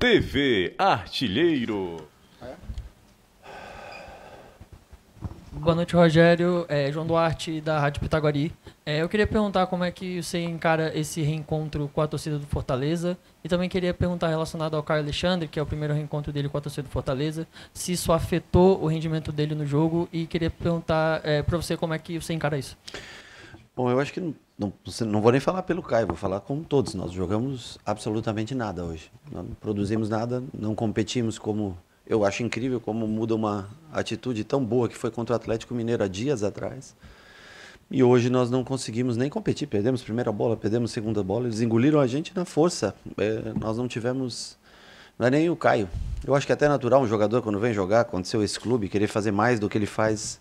TV Artilheiro. Boa noite, Rogério. É, João Duarte, da Rádio Pitaguari. É, eu queria perguntar como é que você encara esse reencontro com a torcida do Fortaleza e também queria perguntar relacionado ao Caio Alexandre, que é o primeiro reencontro dele com a torcida do Fortaleza, se isso afetou o rendimento dele no jogo e queria perguntar é, para você como é que você encara isso. Bom, eu acho que não, não, não, vou nem falar pelo Caio, vou falar como todos. Nós jogamos absolutamente nada hoje. Nós não produzimos nada, não competimos como. Eu acho incrível como muda uma atitude tão boa que foi contra o Atlético Mineiro há dias atrás. E hoje nós não conseguimos nem competir. Perdemos primeira bola, perdemos segunda bola. Eles engoliram a gente na força. É, nós não tivemos. Não é nem o Caio. Eu acho que é até natural um jogador, quando vem jogar, quando seu ex-clube, querer fazer mais do que ele faz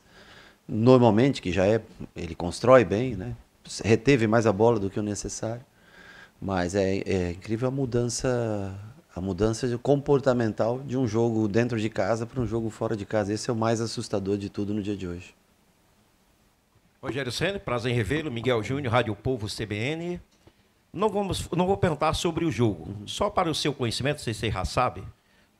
normalmente, que já é, ele constrói bem, né? reteve mais a bola do que o necessário. Mas é, é incrível a mudança a mudança comportamental de um jogo dentro de casa para um jogo fora de casa. Esse é o mais assustador de tudo no dia de hoje. Rogério Senna, prazer em revê-lo. Miguel Júnior, Rádio Povo, CBN. Não, vamos, não vou perguntar sobre o jogo. Uhum. Só para o seu conhecimento, se você já sabe,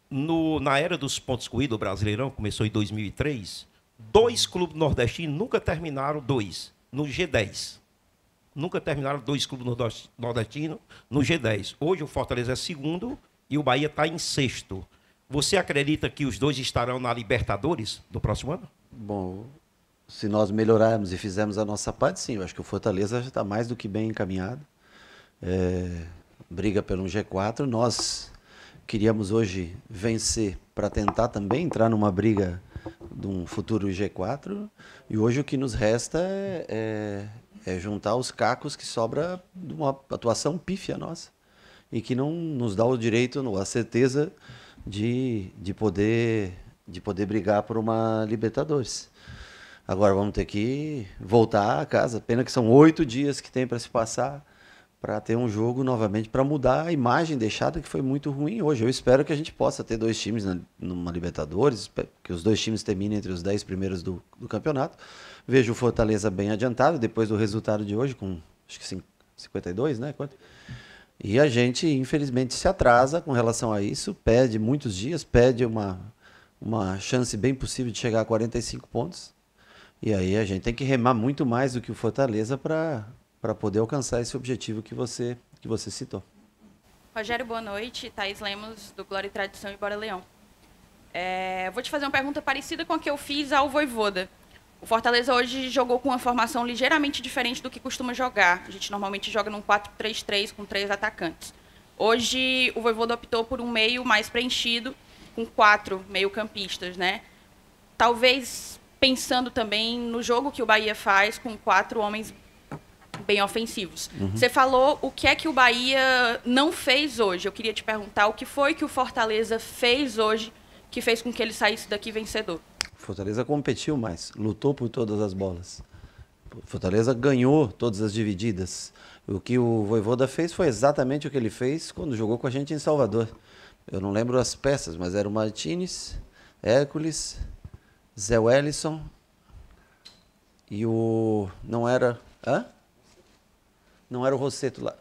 no, na era dos pontos corridos, o Brasileirão começou em 2003, dois clubes nordestinos nunca terminaram dois, no G10. Nunca terminaram dois clubes nordestinos no G10. Hoje o Fortaleza é segundo e o Bahia está em sexto. Você acredita que os dois estarão na Libertadores do próximo ano? Bom, se nós melhorarmos e fizermos a nossa parte, sim. Eu acho que o Fortaleza já está mais do que bem encaminhado. É, briga pelo G4. Nós queríamos hoje vencer para tentar também entrar numa briga de um futuro G4. E hoje o que nos resta é, é, é juntar os cacos que sobra de uma atuação pífia nossa e que não nos dá o direito, a certeza de, de poder de poder brigar por uma Libertadores. Agora vamos ter que voltar a casa. Pena que são oito dias que tem para se passar para ter um jogo novamente, para mudar a imagem deixada que foi muito ruim hoje. Eu espero que a gente possa ter dois times na, numa Libertadores, que os dois times terminem entre os dez primeiros do, do campeonato. Vejo o Fortaleza bem adiantado depois do resultado de hoje, com acho que sim, 52, né? Quanto? E a gente, infelizmente, se atrasa com relação a isso, pede muitos dias, pede uma, uma chance bem possível de chegar a 45 pontos. E aí a gente tem que remar muito mais do que o Fortaleza para para poder alcançar esse objetivo que você, que você citou. Rogério, boa noite. Thaís Lemos, do Glória e Tradição e Bora Leão. É, vou te fazer uma pergunta parecida com a que eu fiz ao Voivoda. O Fortaleza hoje jogou com uma formação ligeiramente diferente do que costuma jogar. A gente normalmente joga num 4-3-3 com três atacantes. Hoje o Voivoda optou por um meio mais preenchido, com quatro meio-campistas, né? Talvez pensando também no jogo que o Bahia faz com quatro homens bem ofensivos. Uhum. Você falou o que é que o Bahia não fez hoje. Eu queria te perguntar o que foi que o Fortaleza fez hoje que fez com que ele saísse daqui vencedor. Fortaleza competiu mais, lutou por todas as bolas. Fortaleza ganhou todas as divididas. O que o Voivoda fez foi exatamente o que ele fez quando jogou com a gente em Salvador. Eu não lembro as peças, mas era o Martinez, Hércules, Zé Wellison e o. Não era. Hã? Não era o Rosseto lá.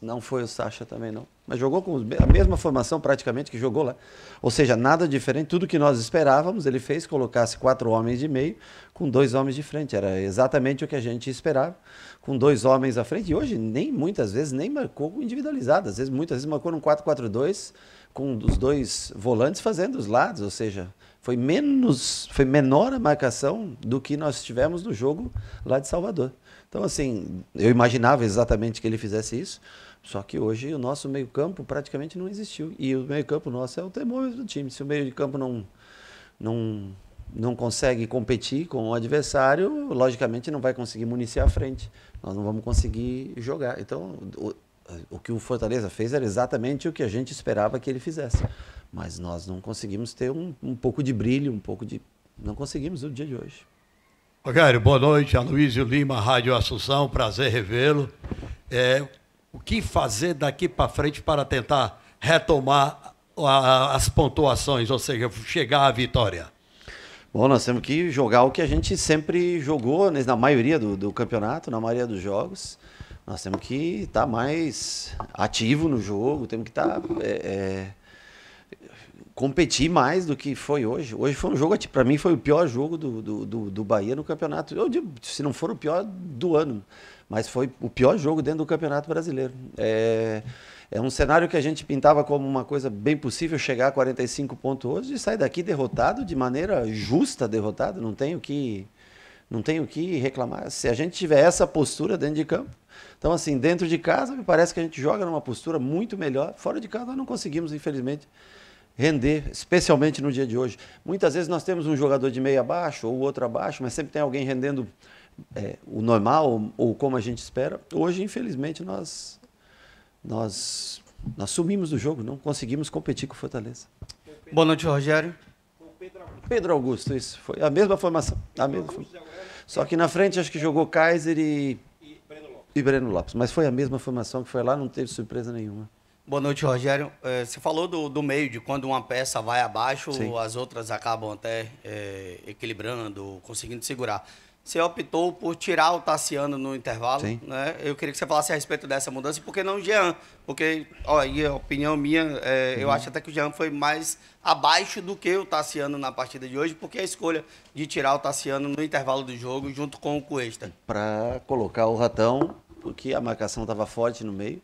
Não foi o Sacha também, não. Mas jogou com a mesma formação praticamente que jogou lá. Ou seja, nada diferente. Tudo que nós esperávamos, ele fez, colocasse quatro homens de meio com dois homens de frente. Era exatamente o que a gente esperava, com dois homens à frente. E hoje, nem muitas vezes, nem marcou individualizado. Às vezes, muitas vezes, marcou num 4-4-2 com os dois volantes fazendo os lados. Ou seja, foi, menos, foi menor a marcação do que nós tivemos no jogo lá de Salvador. Então, assim, eu imaginava exatamente que ele fizesse isso, só que hoje o nosso meio-campo praticamente não existiu. E o meio-campo nosso é o temor do time. Se o meio-campo não, não, não consegue competir com o adversário, logicamente não vai conseguir municiar a frente. Nós não vamos conseguir jogar. Então, o, o que o Fortaleza fez era exatamente o que a gente esperava que ele fizesse. Mas nós não conseguimos ter um, um pouco de brilho, um pouco de. Não conseguimos no dia de hoje. Rogério, boa noite. Aloysio Lima, Rádio Assunção, prazer revê-lo. É, o que fazer daqui para frente para tentar retomar a, as pontuações, ou seja, chegar à vitória? Bom, nós temos que jogar o que a gente sempre jogou né, na maioria do, do campeonato, na maioria dos jogos. Nós temos que estar tá mais ativo no jogo, temos que estar. Tá, é, é competir mais do que foi hoje. Hoje foi um jogo, para mim, foi o pior jogo do, do, do, do Bahia no campeonato. Eu digo, se não for o pior do ano, mas foi o pior jogo dentro do Campeonato Brasileiro. É, é um cenário que a gente pintava como uma coisa bem possível chegar a 45 pontos hoje e sair daqui derrotado de maneira justa, derrotado. Não tenho que não tenho que reclamar. Se a gente tiver essa postura dentro de campo, então assim dentro de casa me parece que a gente joga numa postura muito melhor. Fora de casa nós não conseguimos, infelizmente render, especialmente no dia de hoje. Muitas vezes nós temos um jogador de meio abaixo ou outro abaixo, mas sempre tem alguém rendendo é, o normal ou como a gente espera. Hoje, infelizmente, nós, nós, nós sumimos do jogo, não conseguimos competir com o Fortaleza. Boa noite, Rogério. Pedro Augusto, isso. Foi a mesma formação. A mesma Só que na frente acho que jogou Kaiser e, e Breno Lopes. Mas foi a mesma formação que foi lá, não teve surpresa nenhuma. Boa noite, Rogério. É, você falou do, do, meio, de quando uma peça vai abaixo, Sim. as outras acabam até é, equilibrando, conseguindo segurar. Você optou por tirar o Tassiano no intervalo, Sim. né? Eu queria que você falasse a respeito dessa mudança, porque não o Jean, porque, ó, e a opinião minha, é, uhum. eu acho até que o Jean foi mais abaixo do que o Tassiano na partida de hoje, porque a escolha de tirar o Tassiano no intervalo do jogo junto com o Cuesta. Para colocar o Ratão, porque a marcação estava forte no meio.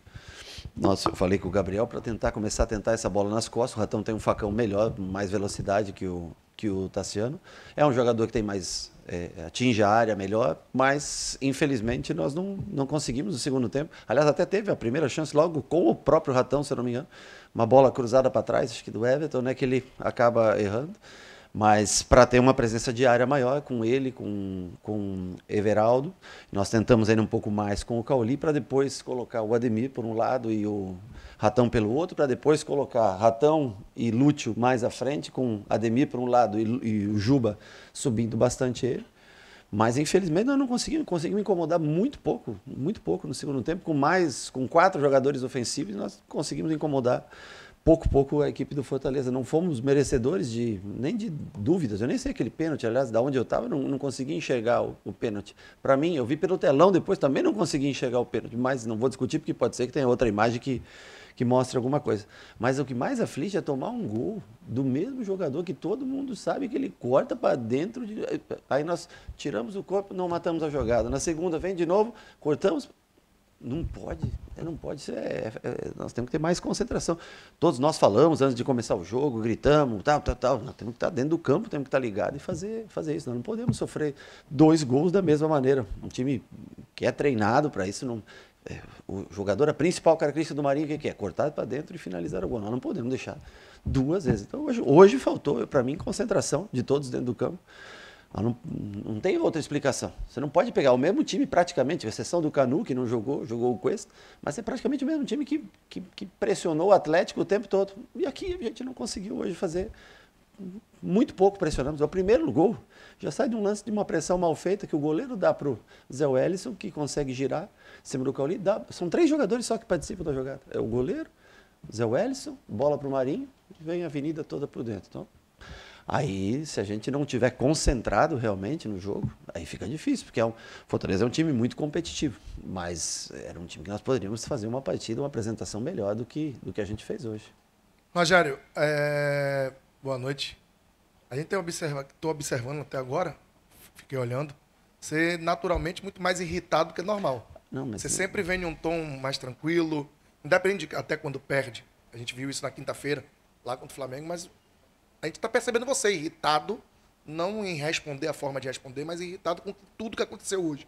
Nossa, eu falei com o Gabriel para tentar começar a tentar essa bola nas costas. O Ratão tem um facão melhor, mais velocidade que o, que o Tassiano. É um jogador que tem mais. É, atinge a área melhor, mas infelizmente nós não, não conseguimos no segundo tempo. Aliás, até teve a primeira chance logo com o próprio Ratão, se eu não me engano. Uma bola cruzada para trás, acho que do Everton, né? Que ele acaba errando. Mas para ter uma presença diária maior com ele, com, com Everaldo, nós tentamos ainda um pouco mais com o Cauli para depois colocar o Ademir por um lado e o Ratão pelo outro, para depois colocar Ratão e Lúcio mais à frente, com Ademir por um lado e, e o Juba subindo bastante ele. Mas infelizmente nós não conseguimos, conseguimos incomodar muito pouco, muito pouco no segundo tempo, com mais, com quatro jogadores ofensivos, nós conseguimos incomodar pouco a pouco a equipe do Fortaleza. Não fomos merecedores de nem de dúvidas. Eu nem sei aquele pênalti, aliás, da onde eu estava, não, não consegui enxergar o, o pênalti. Para mim, eu vi pelo telão depois, também não consegui enxergar o pênalti, mas não vou discutir porque pode ser que tenha outra imagem que que mostre alguma coisa. Mas o que mais aflige é tomar um gol do mesmo jogador que todo mundo sabe que ele corta para dentro. De... Aí nós tiramos o corpo, não matamos a jogada. Na segunda vem de novo, cortamos, não pode, é, não pode. ser. É, é, é, nós temos que ter mais concentração. Todos nós falamos antes de começar o jogo, gritamos, tal, tal, tal. Nós temos que estar dentro do campo, temos que estar ligado e fazer, fazer isso. Nós não podemos sofrer dois gols da mesma maneira. Um time que é treinado para isso não. É, o jogador, a principal característica do Marinho, o que, que é? Cortar para dentro e finalizar o gol. Nós não podemos deixar duas vezes. Então, hoje, hoje faltou, para mim, concentração de todos dentro do campo. Não, não, tem outra explicação. Você não pode pegar o mesmo time praticamente, exceção do Canu, que não jogou, jogou o Cuesta, mas é praticamente o mesmo time que, que, que, pressionou o Atlético o tempo todo. E aqui a gente não conseguiu hoje fazer muito pouco pressionamos. É o primeiro gol já sai de um lance de uma pressão mal feita que o goleiro dá para o Zé Wellison, que consegue girar, do Cauli, dá. São três jogadores só que participam da jogada. É o goleiro, Zé Wellison, bola para o Marinho, vem a avenida toda por dentro. Então, Aí, se a gente não tiver concentrado realmente no jogo, aí fica difícil, porque é um, Fortaleza é um time muito competitivo, mas era um time que nós poderíamos fazer uma partida, uma apresentação melhor do que, do que a gente fez hoje. Rogério, é... boa noite. A gente tem observado, estou observando até agora, fiquei olhando, você é naturalmente muito mais irritado do que normal. Não, você eu... sempre vem em um tom mais tranquilo, independe até quando perde. A gente viu isso na quinta-feira, lá contra o Flamengo, mas a gente está percebendo você irritado, não em responder a forma de responder, mas irritado com tudo que aconteceu hoje.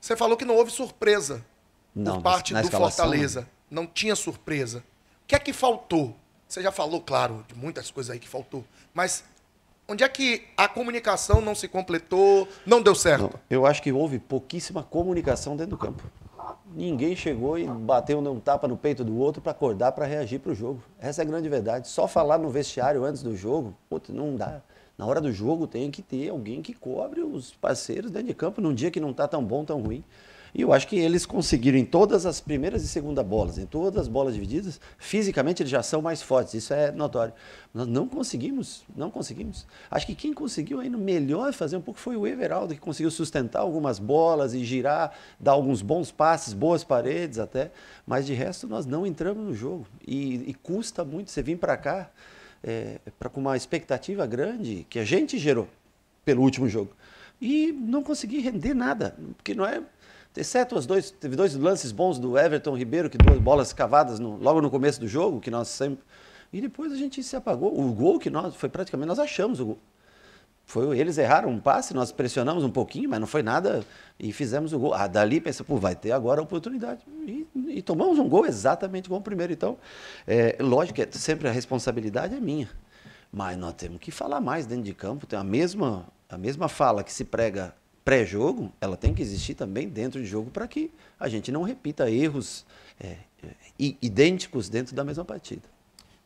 Você falou que não houve surpresa não, por parte do Fortaleza. Né? Não tinha surpresa. O que é que faltou? Você já falou, claro, de muitas coisas aí que faltou. Mas onde é que a comunicação não se completou, não deu certo? Não, eu acho que houve pouquíssima comunicação dentro do campo ninguém chegou e bateu um tapa no peito do outro para acordar para reagir para o jogo. Essa é a grande verdade. Só falar no vestiário antes do jogo, putz, não dá. Na hora do jogo tem que ter alguém que cobre os parceiros dentro de campo num dia que não está tão bom, tão ruim. E eu acho que eles conseguiram em todas as primeiras e segunda bolas, em todas as bolas divididas, fisicamente eles já são mais fortes, isso é notório. Nós não conseguimos, não conseguimos. Acho que quem conseguiu ainda melhor fazer um pouco foi o Everaldo, que conseguiu sustentar algumas bolas e girar, dar alguns bons passes, boas paredes até, mas de resto nós não entramos no jogo. E, e custa muito você vir para cá é, pra, com uma expectativa grande que a gente gerou pelo último jogo. E não consegui render nada, porque não é Exceto os dois, teve dois lances bons do Everton Ribeiro, que duas bolas cavadas no, logo no começo do jogo, que nós sempre. E depois a gente se apagou. O gol que nós, foi praticamente, nós achamos o gol. Foi, eles erraram um passe, nós pressionamos um pouquinho, mas não foi nada e fizemos o gol. Ah, dali pensa, pô, vai ter agora a oportunidade. E, e tomamos um gol exatamente como o primeiro. Então, é, lógico que é, sempre a responsabilidade é minha. Mas nós temos que falar mais dentro de campo. Tem a mesma, a mesma fala que se prega pré-jogo, ela tem que existir também dentro de jogo para que a gente não repita erros é, é, idênticos dentro da mesma partida.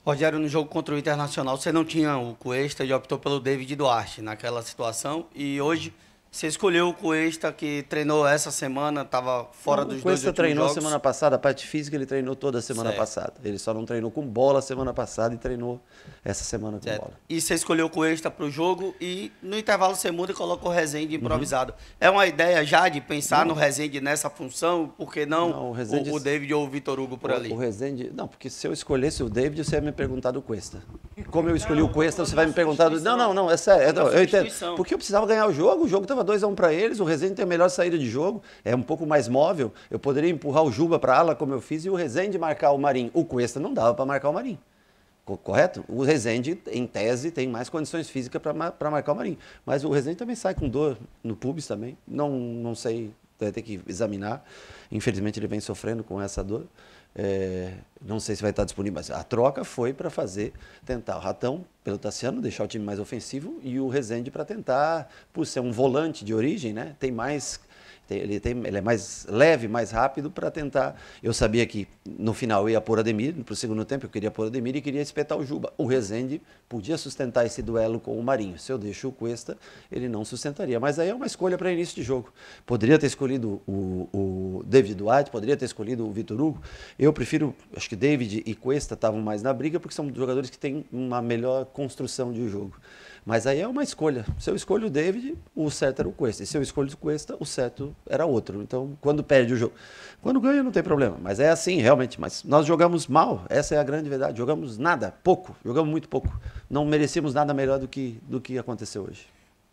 Rogério, no jogo contra o Internacional, você não tinha o Cuesta e optou pelo David Duarte naquela situação. E hoje você escolheu o Cuesta, que treinou essa semana, estava fora o dos Cuesta dois Cuesta treinou semana passada, a parte física ele treinou toda a semana certo. passada. Ele só não treinou com bola semana passada e treinou essa semana com certo. bola. E você escolheu o Cuesta para o jogo e no intervalo você muda e coloca o Rezende uhum. improvisado. Uhum. É uma ideia já de pensar uhum. no Rezende nessa função? Por que não, não o, Rezende... o, o, David ou o Vitor Hugo por o, ali? O Rezende... Não, porque se eu escolhesse o David, você ia me perguntar do Cuesta. Como eu escolhi não, o Cuesta, você vai me perguntar... Do... Não, não, não, é sério. É, não, eu entendo. Porque eu precisava ganhar o jogo, o jogo estava estava 2 a 1 um para eles, o Rezende tem a melhor saída de jogo, é um pouco mais móvel. Eu poderia empurrar o Juba para ala como eu fiz e o Rezende marcar o Marim. O Cuesta não dava para marcar o Marim. Correto? O Rezende, em tese, tem mais condições físicas para marcar o Marim. Mas o Rezende também sai com dor no pubis também. Não, não sei, vai ter que examinar. Infelizmente ele vem sofrendo com essa dor. É, não sei se vai estar disponível, mas a troca foi para fazer, tentar o Ratão pelo Tassiano, deixar o time mais ofensivo, e o Rezende para tentar, por ser um volante de origem, né, tem mais ele, tem, ele é mais leve, mais rápido para tentar. Eu sabia que no final eu ia pôr Ademir, para o segundo tempo eu queria pôr Ademir e queria espetar o Juba. O Rezende podia sustentar esse duelo com o Marinho. Se eu deixo o Cuesta, ele não sustentaria. Mas aí é uma escolha para início de jogo. Poderia ter escolhido o, o David Duarte, poderia ter escolhido o Vitor Hugo. Eu prefiro, acho que David e Cuesta estavam mais na briga porque são jogadores que têm uma melhor construção de jogo. Mas aí é uma escolha. Se eu escolho o David, o certo era o Cuesta. E se eu escolho o Cuesta, o certo era outro. Então, quando perde o jogo. Quando ganha, não tem problema. Mas é assim, realmente. Mas nós jogamos mal. Essa é a grande verdade. Jogamos nada, pouco. Jogamos muito pouco. Não merecemos nada melhor do que, do que aconteceu hoje.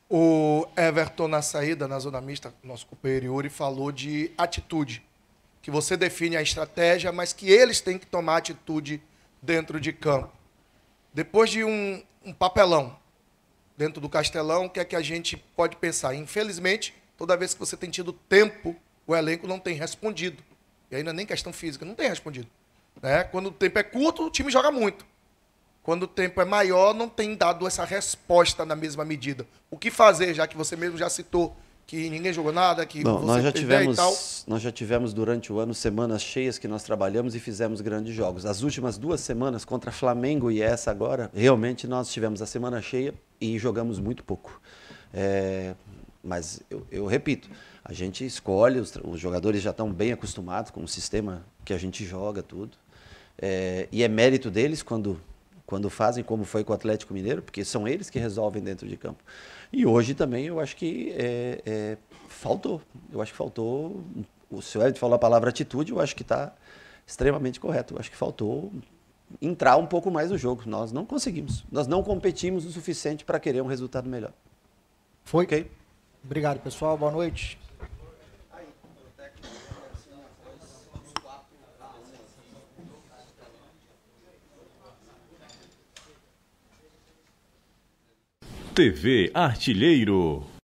O Everton, na saída, na zona mista, nosso superior, e falou de atitude. Que você define a estratégia, mas que eles têm que tomar atitude dentro de campo. Depois de um, um papelão dentro do Castelão, o que é que a gente pode pensar? Infelizmente, toda vez que você tem tido tempo, o elenco não tem respondido. E ainda nem questão física, não tem respondido. Né? Quando o tempo é curto, o time joga muito. Quando o tempo é maior, não tem dado essa resposta na mesma medida. O que fazer, já que você mesmo já citou que ninguém jogou nada, que Bom, você nós já tivemos, tal? Nós já tivemos durante o ano semanas cheias que nós trabalhamos e fizemos grandes jogos. As últimas duas semanas contra Flamengo e essa agora, realmente nós tivemos a semana cheia e jogamos muito pouco. É, mas eu, eu, repito, a gente escolhe, os, os jogadores já estão bem acostumados com o sistema que a gente joga, tudo. É, e é mérito deles quando, quando fazem como foi com o Atlético Mineiro, porque são eles que resolvem dentro de campo. E hoje também eu acho que é, é, faltou. Eu acho que faltou. O seu Ed falou a palavra atitude, eu acho que está extremamente correto. Eu acho que faltou entrar um pouco mais no jogo. Nós não conseguimos. Nós não competimos o suficiente para querer um resultado melhor. Foi. Okay? Obrigado, pessoal. Boa noite. TV Artilheiro.